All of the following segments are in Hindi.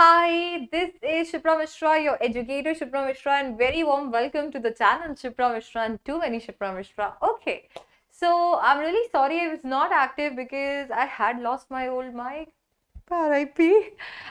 Hi, this is Shipra Mishra, your educator Shipra Mishra, and very warm welcome to the channel Shipra Mishra and too many Shipra Mishra. Okay, so I'm really sorry I was not active because I had lost my old mic, RIP,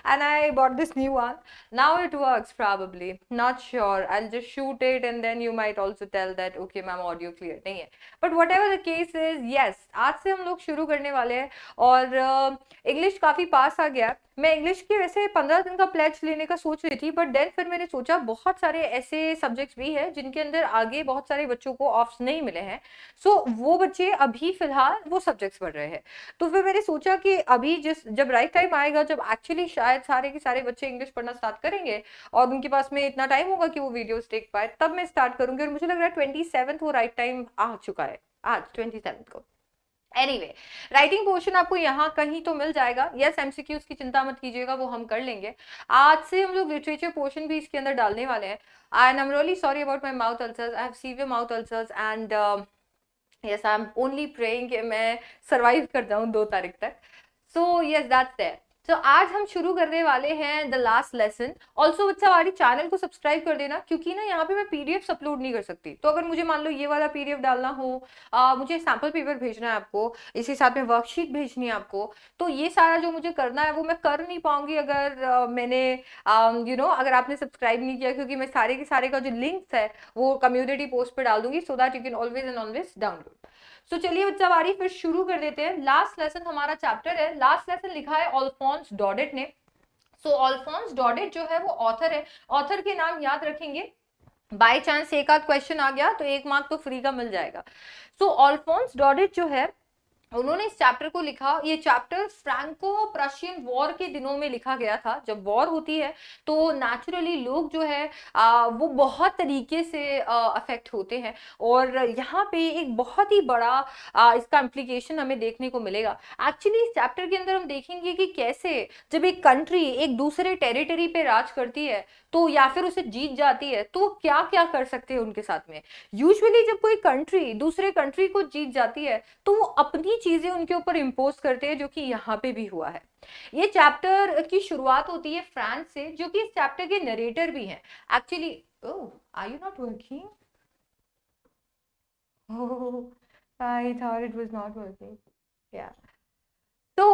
and I bought this new one. Now it works probably, not sure. I'll just shoot it and then you might also tell that, okay ma'am, audio clear नहीं है. But whatever the case is, yes, आज से हम लोग शुरू करने वाले हैं और इंग्लिश काफ़ी पास आ गया मैं इंग्लिश की वैसे पंद्रह दिन का प्लेज लेने का सोच रही थी बट देन फिर मैंने सोचा बहुत सारे ऐसे सब्जेक्ट्स भी हैं जिनके अंदर आगे बहुत सारे बच्चों को ऑफ्स नहीं मिले हैं सो so, वो बच्चे अभी फिलहाल वो सब्जेक्ट्स पढ़ रहे हैं तो फिर मैंने सोचा कि अभी जिस जब राइट टाइम आएगा जब एक्चुअली शायद सारे के सारे बच्चे इंग्लिश पढ़ना स्टार्ट करेंगे और उनके पास में इतना टाइम होगा कि वो वीडियोज देख पाए तब मैं स्टार्ट करूंगी और मुझे लग रहा है ट्वेंटी वो राइट टाइम आ चुका है आज ट्वेंटी को एनीवे राइटिंग पोर्शन आपको यहाँ कहीं तो मिल जाएगा यस एमसीक्यूज की चिंता मत कीजिएगा वो हम कर लेंगे आज से हम लोग लिटरेचर पोर्शन भी इसके अंदर डालने वाले हैं I am really sorry about my mouth ulcers I have severe mouth ulcers and yes I am only praying कि मैं सर्वाइव कर जाऊँ दो तारीख तक सो यस दैट्स देयर तो आज हम शुरू करने वाले हैं द लास्ट लेसन ऑल्सो बच्चा हमारी चैनल को सब्सक्राइब कर देना क्योंकि ना यहाँ पे मैं पीडीएफ अपलोड नहीं कर सकती तो अगर मुझे मान लो ये वाला पीडीएफ डालना हो आ, मुझे सैम्पल पेपर भेजना है आपको इसी साथ में वर्कशीट भेजनी है आपको तो ये सारा जो मुझे करना है वो मैं कर नहीं पाऊंगी अगर आ, मैंने यू um, नो अगर आपने सब्सक्राइब नहीं किया क्योंकि मैं सारे के सारे का जो लिंक्स है वो कम्युनिटी पोस्ट पर डाल दूंगी so that you can always and always download so चलिए बच्चावारी फिर शुरू कर देते हैं लास्ट लेसन हमारा चैप्टर है लास्ट लेसन लिखा है ऑलफॉन्स डॉडेट ने सो ऑलफॉन्स डॉडेट जो है वो ऑथर है ऑथर के नाम याद रखेंगे बाई चांस एक आध क्वेश्चन आ गया तो एक मार्क तो फ्री का मिल जाएगा सो ऑल्फोन्स डॉडेट जो है उन्होंने इस चैप्टर को लिखा ये चैप्टर फ्रैंको प्रशियन वॉर के दिनों में लिखा गया था जब वॉर होती है तो नेचुरली लोग जो है आ, वो बहुत तरीके से अफेक्ट होते हैं और यहाँ पे एक बहुत ही बड़ा आ, इसका इम्प्लीकेशन हमें देखने को मिलेगा एक्चुअली इस चैप्टर के अंदर हम देखेंगे कि कैसे जब एक कंट्री एक दूसरे टेरिटरी पे राज करती है तो या फिर उसे जीत जाती है तो क्या क्या कर सकते हैं उनके साथ में यूजली जब कोई कंट्री दूसरे कंट्री को जीत जाती है तो वो अपनी ही चीज़ें उनके ऊपर इम्पोज करते हैं जो कि यहाँ पे भी हुआ है ये चैप्टर की शुरुआत होती है फ्रांस से जो कि इस चैप्टर के नरेटर भी हैं actually oh are you not working I thought it was not working या तो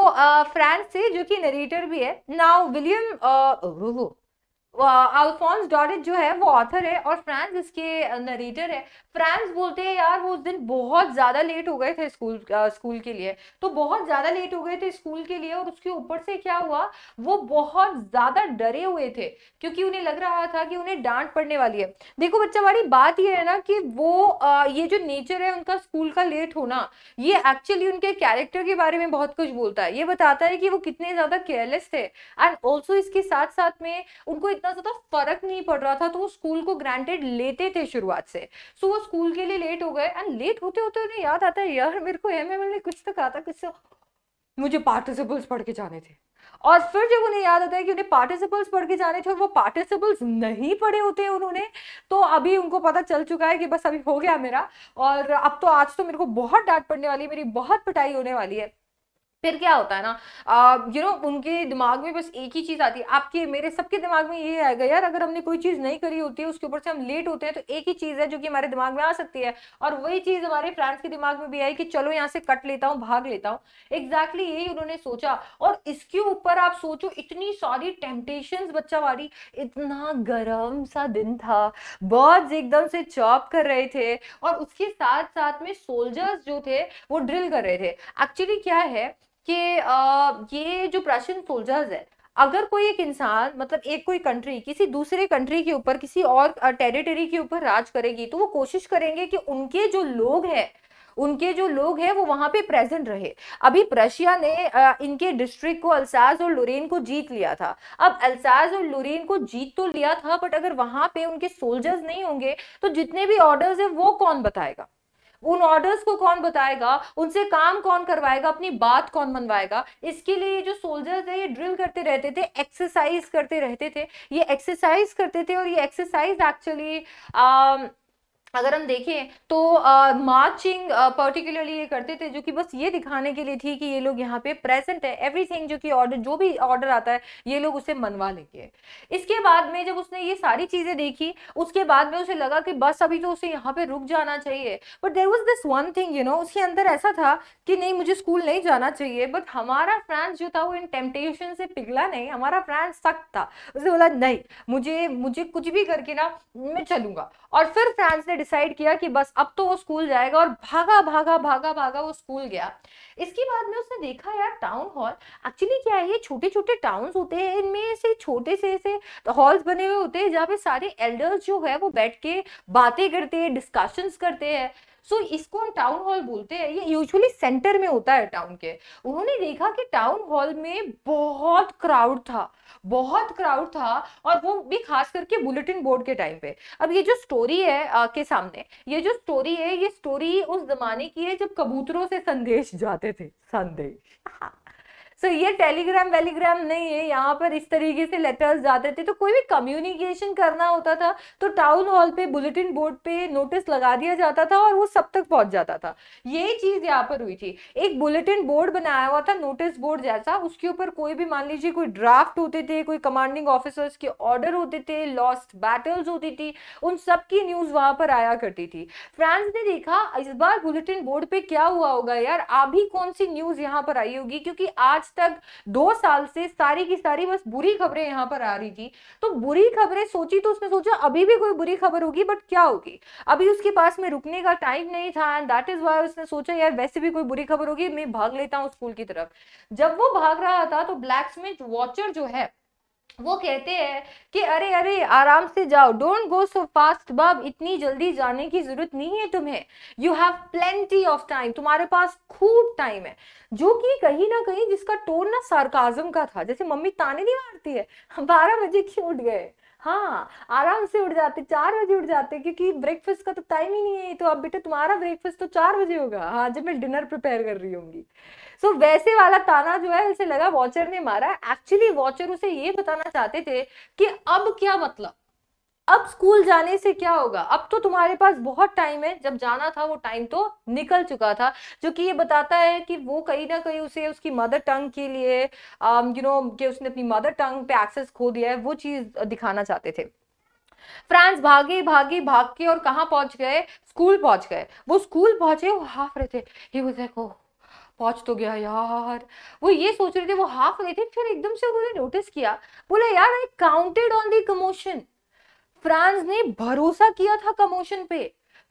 फ्रांस से जो कि नरेटर भी है नाउ विलियम अल्फोंस डॉरिट जो है वो ऑथर है और फ्रांस इसके नरेटर है फ्रांस बोलते हैं यार वो उस दिन बहुत ज़्यादा लेट हो गए थे स्कूल स्कूल के लिए तो बहुत ज़्यादा लेट हो गए थे स्कूल के लिए और उसके ऊपर से क्या हुआ वो बहुत ज़्यादा डरे हुए थे क्योंकि उन्हें लग रहा था कि उन्हें डांट पड़ने वाली है देखो बच्चा हमारी बात यह है ना कि वो आ, ये जो नेचर है उनका स्कूल का लेट होना ये एक्चुअली उनके कैरेक्टर के बारे में बहुत कुछ बोलता है ये बताता है कि वो कितने ज़्यादा केयरलेस थे एंड ऑल्सो इसके साथ साथ में उनको इतना ज़्यादा फर्क नहीं पड़ रहा था तो वो स्कूल को ग्रांटेड लेते थे शुरुआत से सो वो स्कूल के लिए लेट हो गए एंड लेट होते होते उन्हें याद आता है यार मेरे को एम एम ने कुछ तो कहा था कुछ तो मुझे पार्टिसिपल्स पढ़ के जाने थे और फिर जब उन्हें याद आता है कि उन्हें पार्टिसिपल्स पढ़ के जाने थे और वो पार्टिसिपल्स नहीं पढ़े होते उन्होंने तो अभी उनको पता चल चुका है कि बस अभी हो गया मेरा और अब तो आज तो मेरे को बहुत डांट पड़ने वाली है मेरी बहुत पिटाई होने वाली है फिर क्या होता है ना यू नो उनके दिमाग में बस एक ही चीज़ आती है आपके मेरे सबके दिमाग में ये आएगा यार अगर हमने कोई चीज़ नहीं करी होती है उसके ऊपर से हम लेट होते हैं तो एक ही चीज़ है जो कि हमारे दिमाग में आ सकती है और वही चीज़ हमारे फ्रेंड्स के दिमाग में भी आई कि चलो यहाँ से कट लेता हूँ भाग लेता हूँ एग्जैक्टली exactly यही उन्होंने सोचा और इसके ऊपर आप सोचो इतनी सारी टेम्पटेशन बच्चा वाली इतना गर्म सा दिन था बर्ड्स एकदम से चॉप कर रहे थे और उसके साथ साथ में सोल्जर्स जो थे वो ड्रिल कर रहे थे एक्चुअली क्या है कि ये जो प्रशियन सोल्जर्स है अगर कोई एक इंसान मतलब एक कोई कंट्री किसी दूसरे कंट्री के ऊपर किसी और टेरिटरी के ऊपर राज करेगी तो वो कोशिश करेंगे कि उनके जो लोग हैं उनके जो लोग हैं वो वहां पे प्रेजेंट रहे अभी प्रशिया ने इनके डिस्ट्रिक्ट को अल्साज और लुरेन को जीत लिया था अब अल्साज और लुरेन को जीत तो लिया था बट अगर वहां पे उनके सोल्जर्स नहीं होंगे तो जितने भी ऑर्डर्स है वो कौन बताएगा उन ऑर्डर्स को कौन बताएगा उनसे काम कौन करवाएगा अपनी बात कौन मनवाएगा इसके लिए जो सोल्जर है ये ड्रिल करते रहते थे एक्सरसाइज करते रहते थे ये एक्सरसाइज करते थे और ये एक्सरसाइज एक्चुअली अगर हम देखें तो मार्चिंग पर्टिकुलरली ये करते थे जो कि बस ये दिखाने के लिए थी कि ये लोग यहाँ पे प्रेजेंट है एवरीथिंग जो कि ऑर्डर जो भी ऑर्डर आता है ये लोग उसे मनवा लेंगे इसके बाद में जब उसने ये सारी चीज़ें देखी उसके बाद में उसे लगा कि बस अभी तो उसे यहाँ पे रुक जाना चाहिए but there was this one thing you know उसके अंदर ऐसा था कि नहीं मुझे स्कूल नहीं जाना चाहिए बट हमारा फ्रांस जो था वो इन टेम्पटेशन से पिघला नहीं हमारा फ्रांस सख्त था उसने बोला नहीं मुझे मुझे कुछ भी करके ना मैं चलूंगा और फिर फ्रांस ने डिसाइड किया कि बस अब तो वो स्कूल जाएगा और भागा भागा भागा भागा वो स्कूल गया इसके बाद में उसने देखा यार टाउन हॉल एक्चुअली क्या है ये छोटे छोटे टाउन होते हैं इनमें से छोटे से ऐसे हॉल्स बने हुए होते हैं जहाँ पे सारे एल्डर्स जो है वो बैठ के बातें करते हैं डिस्कशंस करते हैं सो so, इसको हम टाउन हॉल बोलते हैं ये यूजुअली सेंटर में होता है टाउन के उन्होंने देखा कि टाउन हॉल में बहुत क्राउड था बहुत क्राउड था और वो भी खास करके बुलेटिन बोर्ड के टाइम पे अब ये जो स्टोरी है आ, के सामने ये जो स्टोरी है ये स्टोरी उस जमाने की है जब कबूतरों से संदेश जाते थे संदेश सो so, ये टेलीग्राम वेलीग्राम नहीं है यहाँ पर इस तरीके से लेटर्स जाते थे तो कोई भी कम्युनिकेशन करना होता था तो टाउन हॉल पे बुलेटिन बोर्ड पे नोटिस लगा दिया जाता था और वो सब तक पहुँच जाता था यही चीज़ यहाँ पर हुई थी एक बुलेटिन बोर्ड बनाया हुआ था नोटिस बोर्ड जैसा उसके ऊपर कोई भी मान लीजिए कोई ड्राफ्ट होते थे कोई कमांडिंग ऑफिसर्स के ऑर्डर होते थे लॉस्ट बैटल्स होती थी उन सब की न्यूज़ वहाँ पर आया करती थी फ्रांस ने देखा इस बार बुलेटिन बोर्ड पे क्या हुआ होगा यार अभी कौन सी न्यूज़ यहाँ पर आई होगी क्योंकि आज तक दो साल से सारी की सारी बस बुरी खबरें यहां पर आ रही थी तो बुरी खबरें सोची तो उसने सोचा अभी भी कोई बुरी खबर होगी बट क्या होगी अभी उसके पास में रुकने का टाइम नहीं था एंड दैट इज वाई उसने सोचा यार वैसे भी कोई बुरी खबर होगी मैं भाग लेता हूँ स्कूल की तरफ जब वो भाग रहा था तो ब्लैक स्मिथ वॉचर जो है वो कहते हैं कि अरे अरे आराम से जाओ डोंट गो सो फास्ट बाब इतनी जल्दी जाने की जरूरत नहीं है तुम्हें you have plenty of time तुम्हारे पास खूब टाइम है जो कि कहीं ना कहीं जिसका टोन ना सार्काजम का था जैसे मम्मी ताने नहीं मारती है बारह बजे क्यों उठ गए हाँ आराम से उठ जाते चार बजे उठ जाते क्योंकि ब्रेकफास्ट का तो टाइम ही नहीं है तो अब बेटा तुम्हारा ब्रेकफास्ट तो चार बजे होगा हाँ जब मैं डिनर प्रिपेयर कर रही होंगी सो so, वैसे वाला ताना जो है उसे लगा वॉचर ने मारा एक्चुअली वॉचर उसे ये बताना चाहते थे कि अब क्या मतलब अब स्कूल जाने से क्या होगा अब तो तुम्हारे पास बहुत टाइम है जब जाना था वो टाइम तो निकल चुका था जो कि ये बताता है कि वो कहीं ना कहीं उसे उसकी मदर टंग के लिए यू um, नो कि उसने अपनी मदर टंग पे एक्सेस खो दिया है वो चीज़ दिखाना चाहते थे फ्रांस भागे भागे भाग के और कहाँ पहुंच गए स्कूल पहुंच गए वो स्कूल पहुंचे वो हाफ रहे थे ही पहुंच तो गया यार वो ये सोच रहे थे वो हाफ रहे थे फिर एकदम से उन्होंने नोटिस किया बोला यार I counted on the commotion Franz ने भरोसा किया था कमोशन पे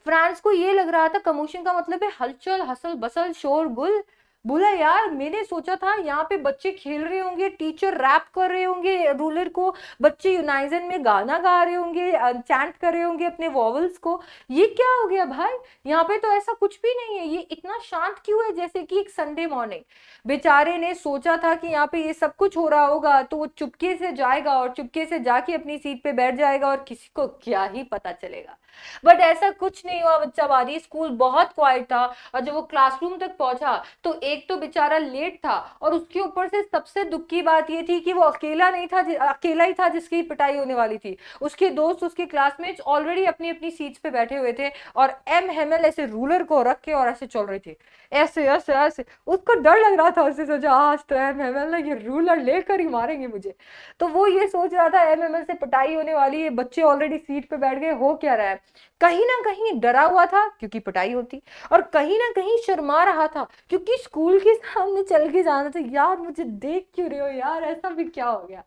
फ्रांस को ये लग रहा था कमोशन का मतलब है हलचल हसल बसल शोर गुल बोला यार मैंने सोचा था यहाँ पे बच्चे खेल रहे होंगे टीचर रैप कर रहे होंगे रूलर को बच्चे यूनाइजन में गाना गा रहे होंगे चैंट कर रहे होंगे अपने वॉवल्स को ये क्या हो गया भाई यहाँ पे तो ऐसा कुछ भी नहीं है ये इतना शांत क्यों है जैसे कि एक संडे मॉर्निंग बेचारे ने सोचा था कि यहाँ पे ये सब कुछ हो रहा होगा तो वो चुपके से जाएगा और चुपके से जाके अपनी सीट पे बैठ जाएगा और किसी को क्या ही पता चलेगा बट ऐसा कुछ नहीं हुआ बच्चा बारी स्कूल बहुत क्वाइट था और जब वो क्लासरूम तक पहुंचा तो एक तो बेचारा लेट था और उसके ऊपर से सबसे दुख की बात ये थी कि वो अकेला नहीं था अकेला ही था जिसकी पिटाई होने वाली थी उसके दोस्त उसके क्लासमेट्स ऑलरेडी अपनी अपनी सीट्स पे बैठे हुए थे और एम हेमल ऐसे रूलर को रख के और ऐसे चल रहे थे ऐसे ऐसे ऐसे उसको डर लग रहा था उससे सोचा आज हाँ, तो एम हेमल ना ये रूलर लेकर ही मारेंगे मुझे तो वो ये सोच रहा था एम हेमल से पिटाई होने वाली है बच्चे ऑलरेडी सीट पर बैठ गए हो क्या रहा है कहीं ना कहीं डरा हुआ था क्योंकि पिटाई होती और कहीं ना कहीं शर्मा रहा था क्योंकि स्कूल के सामने चल के जाना था यार मुझे देख क्यों रहे हो यार ऐसा भी क्या हो गया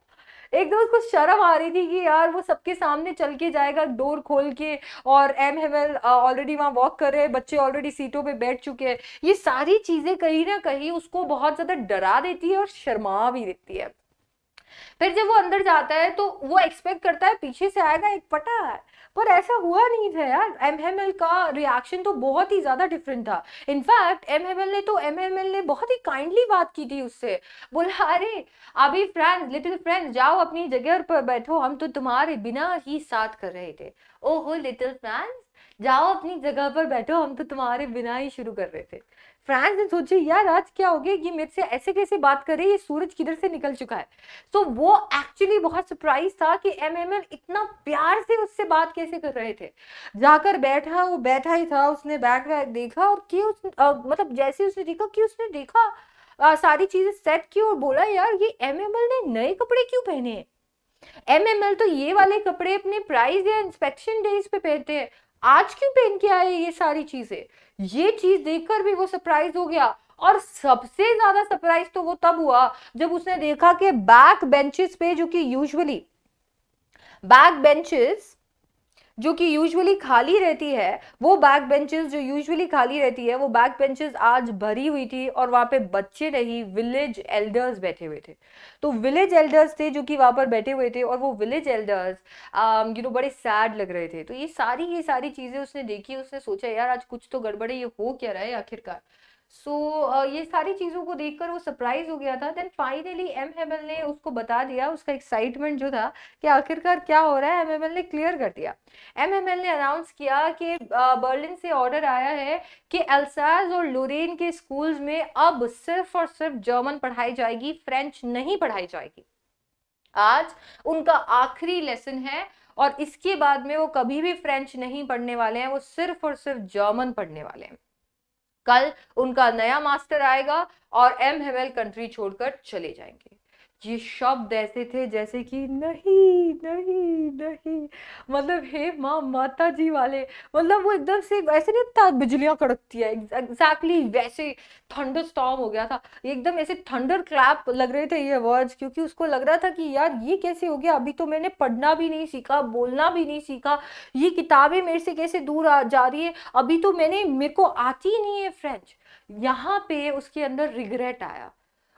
एक दो उसको शर्म आ रही थी कि यार वो सबके सामने चल के जाएगा डोर खोल के और एम हेमल ऑलरेडी वहाँ वॉक कर रहे हैं बच्चे ऑलरेडी सीटों पे बैठ चुके हैं ये सारी चीज़ें कहीं ना कहीं उसको बहुत ज़्यादा डरा देती है और शर्मा भी देती है फिर जब वो अंदर जाता है तो वो एक्सपेक्ट करता है पीछे से आएगा एक पटा है पर ऐसा हुआ नहीं था यार एम एम एल का रिएक्शन तो बहुत ही ज़्यादा डिफरेंट था इनफैक्ट एम एम एल ने तो एम एम एल ने बहुत ही काइंडली बात की थी उससे बोला अरे अभी फ्रेंड लिटिल फ्रेंड जाओ अपनी जगह पर बैठो हम तो तुम्हारे बिना ही साथ कर रहे थे ओहो लिटिल फ्रेंड जाओ अपनी जगह पर बैठो हम तो तुम्हारे बिना ही शुरू कर रहे थे फ्रांस ने सोचे यार आज क्या हो गया ये मेरे से ऐसे कैसे बात कर रही है ये सूरज किधर से निकल चुका है तो so, वो एक्चुअली बहुत सरप्राइज था कि एमएमएम इतना प्यार से उससे बात कैसे कर रहे थे जाकर बैठा वो बैठा ही था उसने बैठ कर देखा और कि उस आ, मतलब जैसे उसने देखा कि उसने देखा आ, सारी चीजें सेट की और बोला यार ये एम ने नए कपड़े क्यों पहने हैं एम तो ये वाले कपड़े अपने प्राइज या इंस्पेक्शन डेज पे पहनते हैं आज क्यों पहन के आए ये सारी चीजें ये चीज देखकर भी वो सरप्राइज हो गया और सबसे ज्यादा सरप्राइज तो वो तब हुआ जब उसने देखा कि बैक बेंचेस पे जो कि यूजुअली बैक बेंचेस जो कि यूजुअली खाली रहती है वो बैक बेंचेस जो यूजुअली खाली रहती है वो बैक बेंचेस आज भरी हुई थी और वहाँ पे बच्चे नहीं विलेज एल्डर्स बैठे हुए थे तो विलेज एल्डर्स थे जो कि वहाँ पर बैठे हुए थे और वो विलेज एल्डर्स यू नो बड़े सैड लग रहे थे तो ये सारी ये सारी चीज़ें उसने देखी उसने सोचा यार आज कुछ तो गड़बड़े ये हो क्या रहा है आखिरकार सो so, uh, ये सारी चीज़ों को देखकर वो सरप्राइज हो गया था देन फाइनली एम हेमल ने उसको बता दिया उसका एक्साइटमेंट जो था कि आखिरकार क्या हो रहा है एम हेमल ने क्लियर कर दिया एम हेमल ने अनाउंस किया कि बर्लिन से ऑर्डर आया है कि एल्साज और लोरेन के स्कूल्स में अब सिर्फ और सिर्फ जर्मन पढ़ाई जाएगी फ्रेंच नहीं पढ़ाई जाएगी आज उनका आखिरी लेसन है और इसके बाद में वो कभी भी फ्रेंच नहीं पढ़ने वाले हैं वो सिर्फ और सिर्फ जर्मन पढ़ने वाले हैं कल उनका नया मास्टर आएगा और एम हेमल कंट्री छोड़कर चले जाएंगे ये शब्द ऐसे थे जैसे कि नहीं नहीं नहीं मतलब हे माँ माता जी वाले मतलब वो एकदम से ऐसे नहीं था बिजलियाँ कड़कती है एग्जैक्टली exactly वैसे थंडर स्टॉम हो गया था एकदम ऐसे थंडर क्लैप लग रहे थे ये वर्ड्स क्योंकि उसको लग रहा था कि यार ये कैसे हो गया अभी तो मैंने पढ़ना भी नहीं सीखा बोलना भी नहीं सीखा ये किताबें मेरे से कैसे दूर आ जा रही है अभी तो मैंने मेरे को आती नहीं है फ्रेंच यहाँ पे उसके अंदर रिग्रेट आया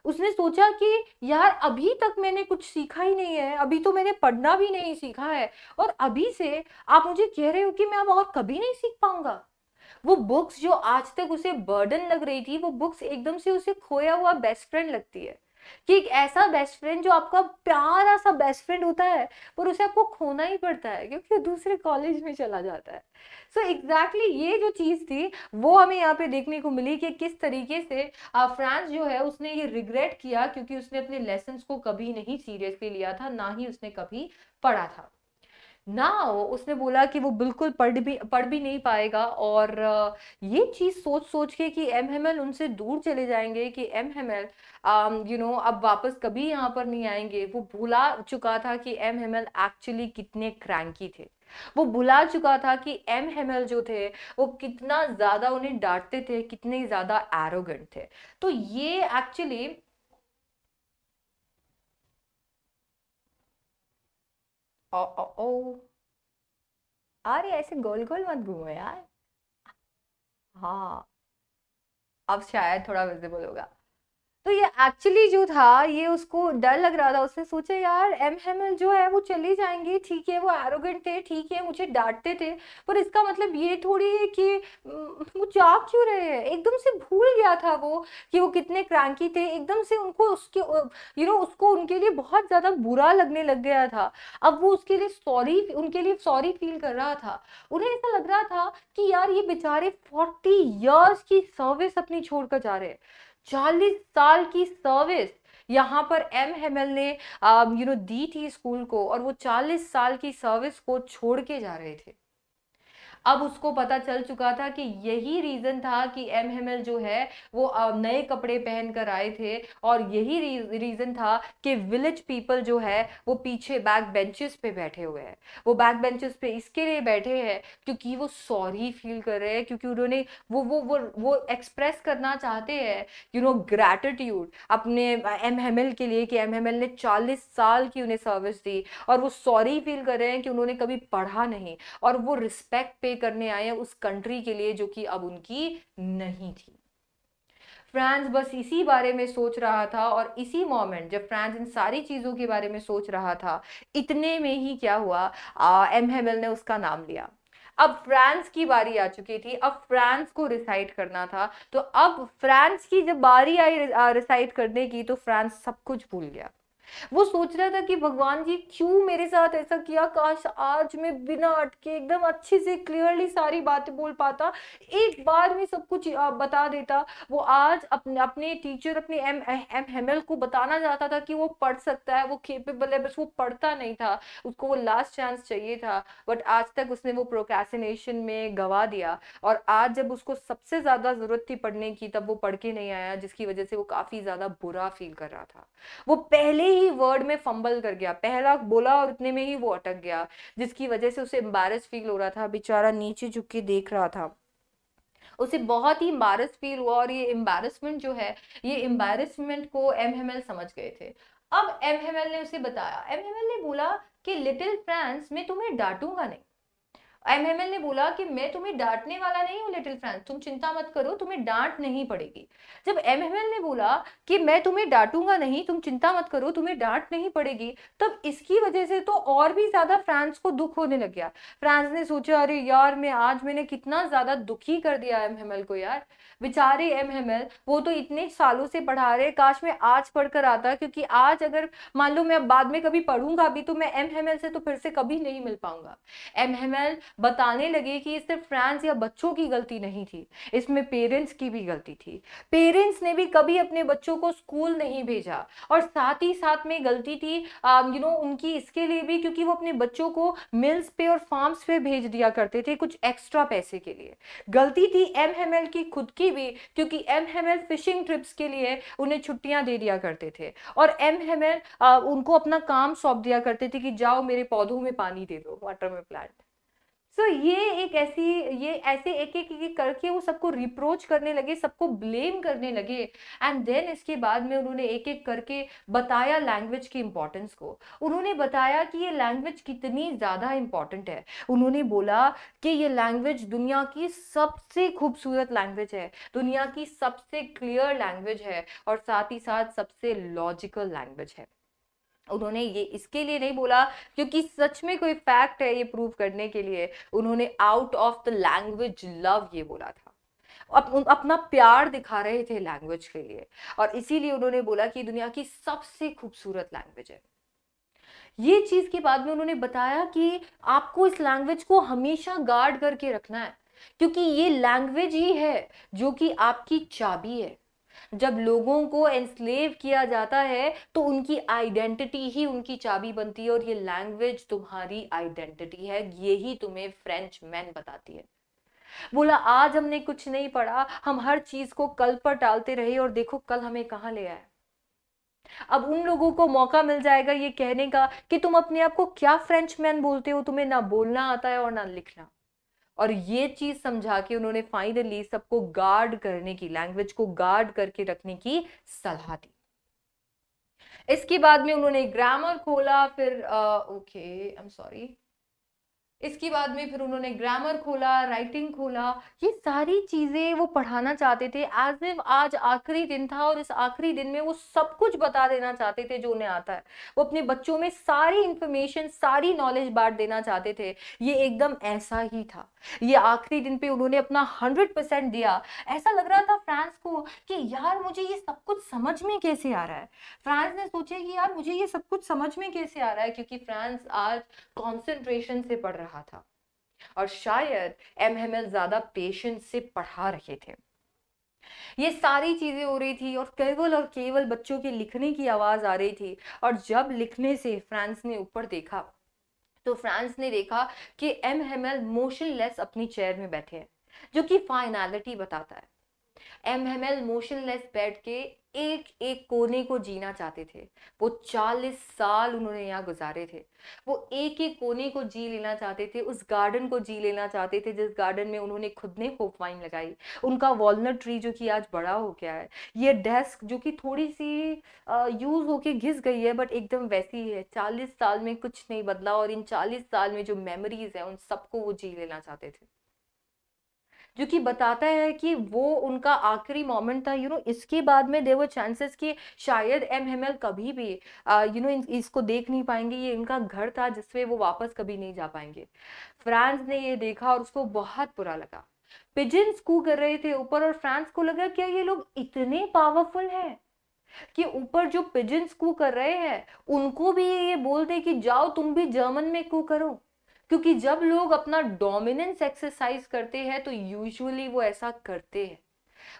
उसने सोचा कि यार अभी तक मैंने कुछ सीखा ही नहीं है अभी तो मैंने पढ़ना भी नहीं सीखा है और अभी से आप मुझे कह रहे हो कि मैं अब और कभी नहीं सीख पाऊंगा वो बुक्स जो आज तक उसे बर्डन लग रही थी वो बुक्स एकदम से उसे खोया हुआ बेस्ट फ्रेंड लगती है कि एक ऐसा बेस्ट फ्रेंड जो आपका प्यारा सा बेस्ट फ्रेंड होता है पर उसे आपको खोना ही पड़ता है क्योंकि वो दूसरे कॉलेज में चला जाता है सो so एग्जैक्टली exactly ये जो चीज़ थी वो हमें यहाँ पे देखने को मिली कि किस तरीके से फ्रांस जो है उसने ये रिग्रेट किया क्योंकि उसने अपने लेसन को कभी नहीं सीरियसली लिया था ना ही उसने कभी पढ़ा था ना उसने बोला कि वो बिल्कुल पढ़ भी पढ़ भी नहीं पाएगा और ये चीज़ सोच सोच के कि एम एम एल उनसे दूर चले जाएंगे कि M M L you know अब वापस कभी यहाँ पर नहीं आएंगे वो भुला चुका था कि एम एम एल एक्चुअली कितने क्रैंकी थे वो भुला चुका था कि एम एल जो थे वो कितना ज़्यादा उन्हें डांटते थे कितने ज़्यादा एरोगेंट थे तो ये एक्चुअली ओ ओ ओ अरे ऐसे गोल गोल मत घूमो यार हाँ अब शायद थोड़ा विजिबल होगा तो ये एक्चुअली जो था ये उसको डर लग रहा था उसने सोचा यार एम एम एल जो है वो चली जाएंगी ठीक है वो एरोगेंट थे ठीक है मुझे डांटते थे पर इसका मतलब ये थोड़ी है कि वो जा क्यों रहे हैं एकदम से भूल गया था वो कि वो कितने क्रांकी थे एकदम से उनको उसके यू नो उसको उनके लिए बहुत ज़्यादा बुरा लगने लग गया था अब वो उसके लिए सॉरी उनके लिए सॉरी फील कर रहा था उन्हें ऐसा लग रहा था कि यार ये बेचारे फोर्टी ईयर्स की सर्विस अपनी छोड़ कर जा रहे हैं चालीस साल की सर्विस यहाँ पर एम हेमल ने यू um, नो दी थी स्कूल को और वो चालीस साल की सर्विस को छोड़ के जा रहे थे अब उसको पता चल चुका था कि यही रीज़न था कि एम एल जो है वो नए कपड़े पहन कर आए थे और यही रीज़न था कि विलेज पीपल जो है वो पीछे बैक बेंचेस पे बैठे हुए हैं वो बैक बेंचेस पे इसके लिए बैठे हैं क्योंकि वो सॉरी फील कर रहे हैं क्योंकि उन्होंने वो वो वो वो एक्सप्रेस करना चाहते हैं यू नो ग्रैटिट्यूड अपने एम एल के लिए कि एम एल ने चालीस साल की उन्हें सर्विस दी और वो सॉरी फील कर रहे हैं कि उन्होंने कभी पढ़ा नहीं और वो रिस्पेक्ट पे करने आए हैं उस कंट्री के लिए जो कि अब उनकी नहीं थी फ्रांस बस इसी बारे में सोच रहा था और इसी मोमेंट जब फ्रांस इन सारी चीज़ों के बारे में सोच रहा था इतने में ही क्या हुआ आ, एम ने उसका नाम लिया अब फ्रांस की बारी आ चुकी थी अब फ्रांस को रिसाइट करना था तो अब फ्रांस की जब बारी आई रिसाइट करने की तो फ्रांस सब कुछ भूल गया वो सोच रहा था कि भगवान जी क्यों मेरे साथ ऐसा किया काश आज मैं बिना अटके एकदम अच्छे से क्लियरली सारी बातें बोल पाता एक बार में सब कुछ बता देता वो आज अपने अपने टीचर अपने एम एम हेमल को बताना चाहता था कि वो पढ़ सकता है वो केपेबल है बस वो पढ़ता नहीं था उसको वो लास्ट चांस चाहिए था बट आज तक उसने वो प्रोकैसिनेशन में गवा दिया और आज जब उसको सबसे ज़्यादा ज़रूरत थी पढ़ने की तब वो पढ़ के नहीं आया जिसकी वजह से वो काफ़ी ज़्यादा बुरा फील कर रहा था वो पहले ही ही वर्ड में फंबल कर गया पहला बोला और उतने में ही वो अटक गया जिसकी वजह से उसे एम्बारस फील हो रहा था बेचारा नीचे झुक के देख रहा था उसे बहुत ही एम्बारस फील हुआ और ये एम्बेरसमेंट जो है ये एम्बेरसमेंट को एम समझ गए थे अब एम ने उसे बताया एम ने बोला कि लिटिल फ्रांस में तुम्हें डांटूंगा नहीं एमएमएल ने बोला कि मैं तुम्हें डांटने वाला नहीं हूँ लिटिल फ्रांस तुम चिंता मत करो तुम्हें डांट नहीं पड़ेगी जब एमएमएल ने बोला कि मैं तुम्हें डांटूंगा नहीं तुम चिंता मत करो तुम्हें डांट नहीं पड़ेगी तब इसकी वजह से तो और भी ज्यादा फ्रांस को दुख होने लग गया फ्रांस ने सोचा अरे यार मैं आज मैंने कितना ज्यादा दुखी कर दिया एमएमएल को यार बेचारे एमएमएल वो तो इतने सालों से पढ़ा रहे काश मैं आज पढ़कर आता क्योंकि आज अगर मान लो मैं बाद में कभी पढ़ूंगा भी तो मैं एमएमएल से तो फिर से कभी नहीं मिल पाऊंगा एमएमएल बताने लगे कि सिर्फ फ्रेंड्स या बच्चों की गलती नहीं थी इसमें पेरेंट्स की भी गलती थी पेरेंट्स ने भी कभी अपने बच्चों को स्कूल नहीं भेजा और साथ ही साथ में गलती थी यू um, नो उनकी इसके लिए भी क्योंकि वो अपने बच्चों को मिल्स पे और फार्म्स पे भेज दिया करते थे कुछ एक्स्ट्रा पैसे के लिए गलती थी एम एल की खुद की भी क्योंकि एम एल फिशिंग ट्रिप्स के लिए उन्हें छुट्टियां दे दिया करते थे और एम एल uh, उनको अपना काम सौंप दिया करते थे कि जाओ मेरे पौधों में पानी दे दो वाटर में प्लांट सो so, ये एक ऐसी ये ऐसे एक एक ये करके वो सबको रिप्रोच करने लगे सबको ब्लेम करने लगे एंड देन इसके बाद में उन्होंने एक एक करके बताया लैंग्वेज की इम्पोर्टेंस को उन्होंने बताया कि ये लैंग्वेज कितनी ज़्यादा इम्पॉर्टेंट है उन्होंने बोला कि ये लैंग्वेज दुनिया की सबसे खूबसूरत लैंग्वेज है दुनिया की सबसे क्लियर लैंग्वेज है और साथ ही साथ सबसे लॉजिकल लैंग्वेज है उन्होंने ये इसके लिए नहीं बोला क्योंकि सच में कोई फैक्ट है ये प्रूव करने के लिए उन्होंने out of the language love ये बोला था अप, अपना प्यार दिखा रहे थे लैंग्वेज के लिए और इसीलिए उन्होंने बोला कि दुनिया की सबसे खूबसूरत लैंग्वेज है ये चीज के बाद में उन्होंने बताया कि आपको इस लैंग्वेज को हमेशा गार्ड करके रखना है क्योंकि ये लैंग्वेज ही है जो कि आपकी चाबी है जब लोगों को एनस्लेव किया जाता है तो उनकी आइडेंटिटी ही उनकी चाबी बनती है और ये लैंग्वेज तुम्हारी आइडेंटिटी है यही तुम्हें फ्रेंच मैन बताती है बोला आज हमने कुछ नहीं पढ़ा हम हर चीज को कल पर टालते रहे और देखो कल हमें कहाँ ले आया अब उन लोगों को मौका मिल जाएगा ये कहने का कि तुम अपने आप को क्या फ्रेंच मैन बोलते हो तुम्हें ना बोलना आता है और ना लिखना और ये चीज समझा के उन्होंने फाइनली सबको गार्ड करने की लैंग्वेज को गार्ड करके रखने की सलाह दी इसके बाद में उन्होंने ग्रामर खोला फिर ओके आई एम सॉरी इसके बाद में फिर उन्होंने ग्रामर खोला राइटिंग खोला ये सारी चीज़ें वो पढ़ाना चाहते थे एज इफ आज आखिरी दिन था और इस आखिरी दिन में वो सब कुछ बता देना चाहते थे जो उन्हें आता है वो अपने बच्चों में सारी इंफॉर्मेशन सारी नॉलेज बांट देना चाहते थे ये एकदम ऐसा ही था ये आखिरी दिन पे उन्होंने अपना हंड्रेड परसेंट दिया ऐसा लग रहा था फ्रांस को कि यार मुझे ये सब कुछ समझ में कैसे आ रहा है फ्रांस ने सोचा कि यार मुझे ये सब कुछ समझ में कैसे आ रहा है क्योंकि फ्रांस आज कॉन्सेंट्रेशन से पढ़ रहा रहा था और शायद एम एम एल ज़्यादा पेशेंस से पढ़ा रहे थे ये सारी चीज़ें हो रही थी और केवल और केवल बच्चों के लिखने की आवाज़ आ रही थी और जब लिखने से फ्रांस ने ऊपर देखा तो फ्रांस ने देखा कि एम एम हेमल मोशनलेस अपनी चेयर में बैठे हैं जो कि फाइनैलिटी बताता है एम एम हेमल मोशनलेस बैठ के एक एक कोने को जीना चाहते थे वो चालीस साल उन्होंने यहाँ गुजारे थे वो एक एक कोने को जी लेना चाहते थे उस गार्डन को जी लेना चाहते थे जिस गार्डन में उन्होंने खुद ने होप वाइन लगाई उनका वॉलनट ट्री जो कि आज बड़ा हो गया है ये डेस्क जो कि थोड़ी सी यूज़ होके घिस गई है बट एकदम वैसी ही है चालीस साल में कुछ नहीं बदला और इन चालीस साल में जो मेमोरीज है उन सबको वो जी लेना चाहते थे जो कि बताता है कि वो उनका आखिरी मोमेंट था यू नो इसके बाद में देवर चांसेस कि शायद एम कभी भी यू नो इसको देख नहीं पाएंगे ये इनका घर था जिसमें वो वापस कभी नहीं जा पाएंगे फ्रांस ने ये देखा और उसको बहुत बुरा लगा पिजिन कू कर रहे थे ऊपर और फ्रांस को लगा क्या ये लोग इतने पावरफुल हैं कि ऊपर जो पिजिन कू कर रहे हैं उनको भी ये बोलते कि जाओ तुम भी जर्मन में कू करो क्योंकि जब लोग अपना डोमिनेंस एक्सरसाइज करते हैं तो यूजुअली वो ऐसा करते हैं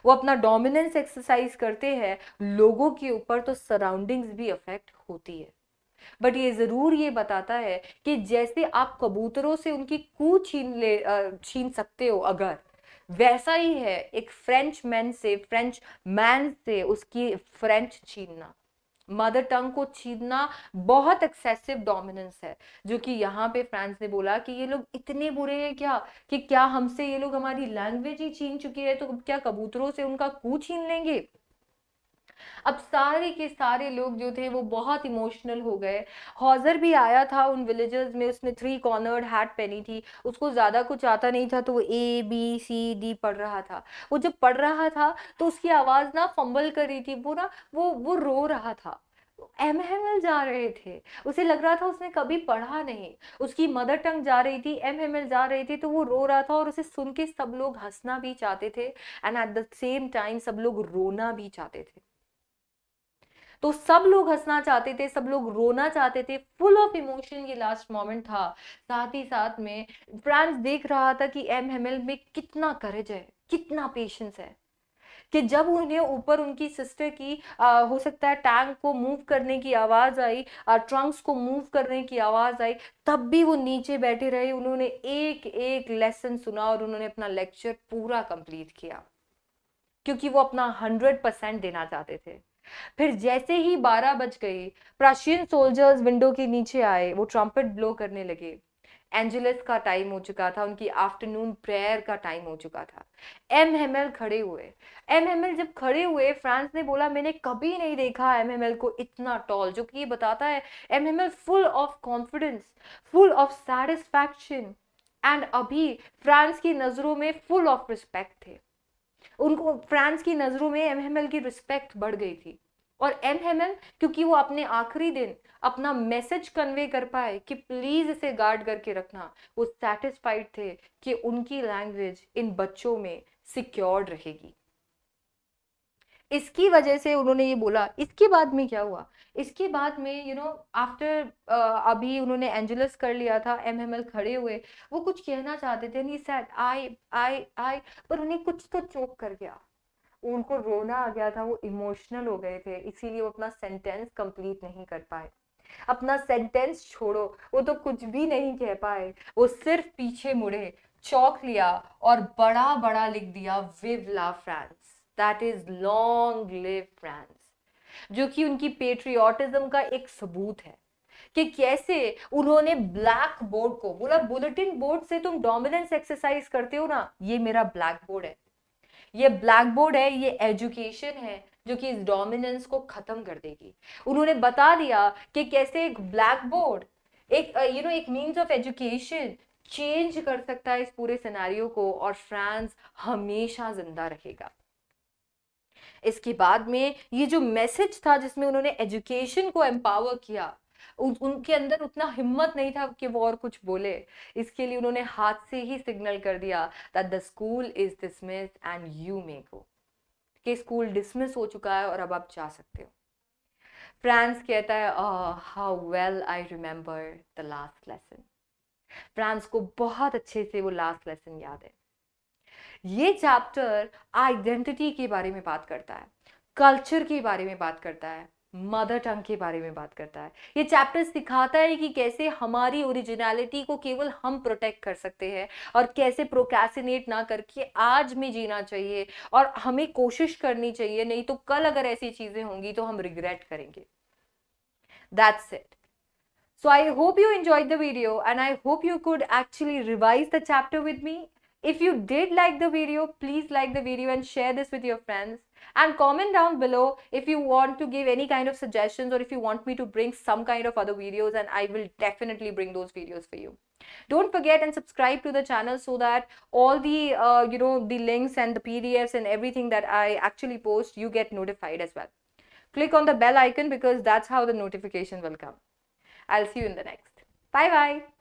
वो अपना डोमिनेंस एक्सरसाइज करते हैं लोगों के ऊपर तो सराउंडिंग्स भी अफेक्ट होती है बट ये ज़रूर ये बताता है कि जैसे आप कबूतरों से उनकी कू छीन ले छीन सकते हो अगर वैसा ही है एक फ्रेंच मैन से फ्रेंच मैन से उसकी फ्रेंच छीनना मदर टंग को छीनना बहुत एक्सेसिव डोमिनेंस है जो कि यहाँ पे फ्रांस ने बोला कि ये लोग इतने बुरे हैं क्या कि क्या हमसे ये लोग हमारी लैंग्वेज ही छीन चुकी है तो क्या कबूतरों से उनका कू छीन लेंगे अब सारे के सारे लोग जो थे वो बहुत इमोशनल हो गए हॉजर भी आया था उन विलेजेस में उसने थ्री कॉर्नर्ड हैट पहनी थी उसको ज़्यादा कुछ आता नहीं था तो वो ए बी सी डी पढ़ रहा था वो जब पढ़ रहा था तो उसकी आवाज़ ना फंबल कर रही थी वो ना वो वो रो रहा था एम एम एल जा रहे थे उसे लग रहा था उसने कभी पढ़ा नहीं उसकी मदर टंग जा रही थी एम एम एल जा रही थी तो वो रो रहा था और उसे सुन के सब लोग हंसना भी चाहते थे and at the same time सब लोग रोना भी चाहते थे तो सब लोग हंसना चाहते थे सब लोग रोना चाहते थे फुल ऑफ इमोशन ये लास्ट मोमेंट था साथ ही साथ में फ्रांस देख रहा था कि एम एल में कितना करेज है कितना पेशेंस है कि जब उन्हें ऊपर उनकी सिस्टर की आ, हो सकता है टैंक को मूव करने की आवाज़ आई ट्रंक्स को मूव करने की आवाज़ आई तब भी वो नीचे बैठे रहे उन्होंने एक एक लेसन सुना और उन्होंने अपना लेक्चर पूरा कंप्लीट किया क्योंकि वो अपना हंड्रेड परसेंट देना चाहते थे फिर जैसे ही बारह बज गए प्राशियन सोल्जर्स विंडो के नीचे आए वो ट्रम्पेट ब्लो करने लगे एंजलिस का टाइम हो चुका था उनकी आफ्टरनून प्रेयर का टाइम हो चुका था एम एल खड़े हुए एम एल जब खड़े हुए फ्रांस ने बोला मैंने कभी नहीं देखा एम एम एल को इतना टॉल जो कि ये बताता है M M L full of confidence full of satisfaction and अभी फ्रांस की नज़रों में फुल ऑफ रिस्पेक्ट थे उनको फ्रांस की नज़रों में एम की रिस्पेक्ट बढ़ गई थी और एम क्योंकि वो अपने आखिरी दिन अपना मैसेज कन्वे कर पाए कि प्लीज़ इसे गार्ड करके रखना वो सेटिस्फाइड थे कि उनकी लैंग्वेज इन बच्चों में सिक्योर्ड रहेगी इसकी वजह से उन्होंने ये बोला इसके बाद में क्या हुआ इसके बाद में यू नो आफ्टर अभी उन्होंने एंजलस कर लिया था एम एम एल खड़े हुए वो कुछ कहना चाहते थे नहीं सैड आई आई आई पर उन्हें कुछ तो चौक कर गया उनको रोना आ गया था वो इमोशनल हो गए थे इसीलिए वो अपना सेंटेंस कंप्लीट नहीं कर पाए अपना सेंटेंस छोड़ो वो तो कुछ भी नहीं कह पाए वो सिर्फ पीछे मुड़े चौक लिया और बड़ा बड़ा लिख दिया vive la France that is long live France जो कि उनकी पेट्रियाटिज्म का एक सबूत है कि कैसे उन्होंने ब्लैक बोर्ड को बोला बुलेटिन बोर्ड से तुम डोमिनेंस एक्सरसाइज करते हो ना ये मेरा ब्लैक बोर्ड है ये ब्लैक बोर्ड है ये एजुकेशन है जो कि इस डोमिनेंस को खत्म कर देगी उन्होंने बता दिया कि कैसे एक ब्लैक बोर्ड एक यू नो एक मीन्स ऑफ एजुकेशन चेंज कर सकता है इस पूरे सिनेरियो को और फ्रांस हमेशा जिंदा रहेगा इसके बाद में ये जो मैसेज था जिसमें उन्होंने एजुकेशन को एम्पावर किया उन, उनके अंदर उतना हिम्मत नहीं था कि वो और कुछ बोले इसके लिए उन्होंने हाथ से ही सिग्नल कर दिया that the school is dismiss and you may go कि स्कूल डिसमिस हो चुका है और अब आप जा सकते हो फ्रांस कहता है how well I remember the last lesson France को बहुत अच्छे से वो लास्ट लेसन याद है ये चैप्टर आइडेंटिटी के बारे में बात करता है कल्चर के बारे में बात करता है मदर टंग के बारे में बात करता है ये चैप्टर सिखाता है कि कैसे हमारी ओरिजिनलिटी को केवल हम प्रोटेक्ट कर सकते हैं और कैसे प्रोकैसिनेट ना करके आज में जीना चाहिए और हमें कोशिश करनी चाहिए नहीं तो कल अगर ऐसी चीज़ें होंगी तो हम रिग्रेट करेंगे that's it so I hope you enjoy the video and I hope you could actually revise the chapter with me If you did like the video, please like the video and share this with your friends. And comment down below if you want to give any kind of suggestions or if you want me to bring some kind of other videos and I will definitely bring those videos for you. Don't forget and subscribe to the channel so that all the, uh, you know, the links and the PDFs and everything that I actually post, you get notified as well. Click on the bell icon because that's how the notification will come. I'll see you in the next. Bye-bye.